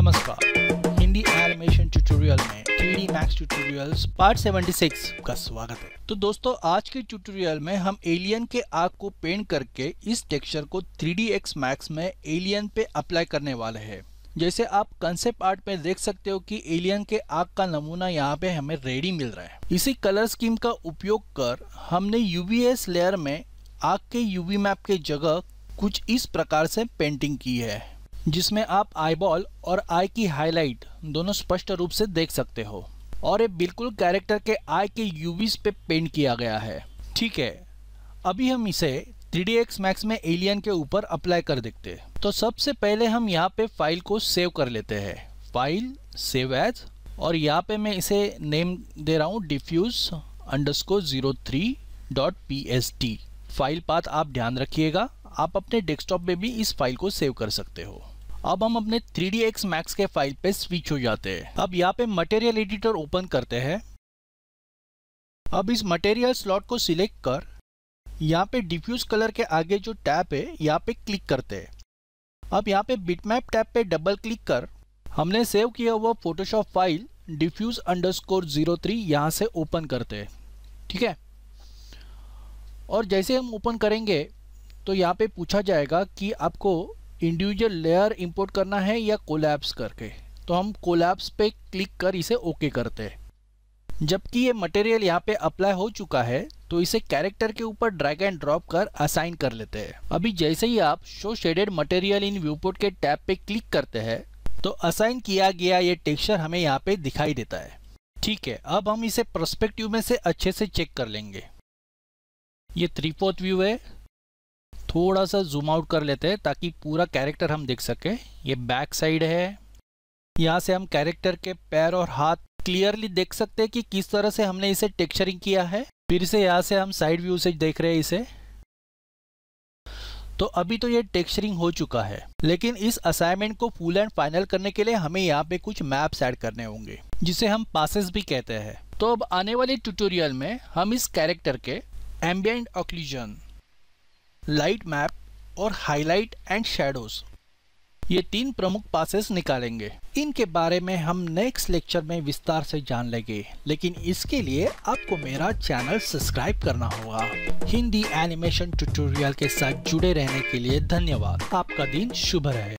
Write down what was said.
नमस्कार Hindi animation tutorial में three max tutorials part 76 का स्वागत है तो दोस्तों आज के ट्यूटोरियल में हम एलियन के आग को पेंट करके इस टेक्सचर को एक्स मैक्स में एलियन पे अप्लाई करने वाले हैं जैसे आप कंसेप्ट आर्ट में देख सकते हो कि एलियन के आग का नमूना यहाँ पे हमें रेडी मिल रहा है इसी कलर स्कीम का उपयोग कर हमने यूवीएस लेयर में आग के यूवी मैप के जगह कुछ इस प्रकार से पेंटिंग की है जिसमें आप आईबॉल और आई की हाईलाइट दोनों स्पष्ट रूप से देख सकते हो और ये बिल्कुल कैरेक्टर के आई के यूवीज पे पेंट किया गया है ठीक है अभी हम इसे डी मैक्स में एलियन के ऊपर अप्लाई कर देखते हैं तो सबसे पहले हम यहाँ पे फाइल को सेव कर लेते हैं फाइल सेव एज और यहाँ पे मैं इसे नेम दे रहा हूँ diffuse zero three dot P S T file path आप ध्यान रखिएगा आप अपने डेस्कटॉप में भी इस फाइल को सेव कर सकते हो अब हम अपने थ्री डी एक्स मैक्स के फाइल पे स्विच हो जाते हैं अब यहाँ पे मटेरियल एडिटर ओपन करते हैं अब इस मटेरियल स्लॉट को सिलेक्ट कर यहाँ पे डिफ्यूज कलर के आगे जो टैप है यहाँ पे क्लिक करते हैं अब यहाँ पे बिटमैप टैप पे डबल क्लिक कर हमने सेव किया हुआ Photoshop file diffuse underscore zero three यहाँ से ओपन करते हैं ठीक है और जैसे हम ओपन करेंगे तो यहाँ पे पूछा जाएगा कि आपको इंडिविजुअल लेयर इंपोर्ट करना है या कोलैप्स करके तो हम कोलैप्स पे क्लिक कर इसे ओके करते हैं जबकि ये मटेरियल यहाँ पे अप्लाई हो चुका है तो इसे कैरेक्टर के ऊपर ड्रैग एंड ड्रॉप कर असाइन कर लेते हैं अभी जैसे ही आप show shaded material in viewport के टैब पे क्लिक करते हैं तो असाइन किया गया ये टेक्सचर हमें यहाँ पे दिखाई देता है ठीक है अब हम इसे प्रोस्पेक्टिव में से अच्छे से चेक कर लेंगे ये थ्री फोर्थ व्यू है थोड़ा सा जूम आउट कर लेते हैं ताकि पूरा कैरेक्टर हम देख सकें ये बैक साइड है यहाँ से हम कैरेक्टर के पैर और हाथ क्लियरली देख सकते हैं कि किस तरह से हमने इसे टेक्चरिंग किया है फिर से यहाँ से हम साइड व्यू से देख रहे हैं इसे तो अभी तो ये टेक्सचरिंग हो चुका है लेकिन इस असाइनमेंट को फुल एंड फाइनल करने के लिए हमें यहाँ पे कुछ मैप्स ऐड करने होंगे जिसे हम पासेस भी कहते हैं तो अब आने वाले ट्यूटोरियल में हम इस कैरेक्टर के एम्बियंट ऑक्लूजन लाइट मैप और हाईलाइट एंड शेडोज ये तीन प्रमुख पासेस निकालेंगे इनके बारे में हम नेक्स्ट लेक्चर में विस्तार से जान लेंगे लेकिन इसके लिए आपको मेरा चैनल सब्सक्राइब करना होगा हिंदी एनिमेशन ट्यूटोरियल के साथ जुड़े रहने के लिए धन्यवाद आपका दिन शुभ रहे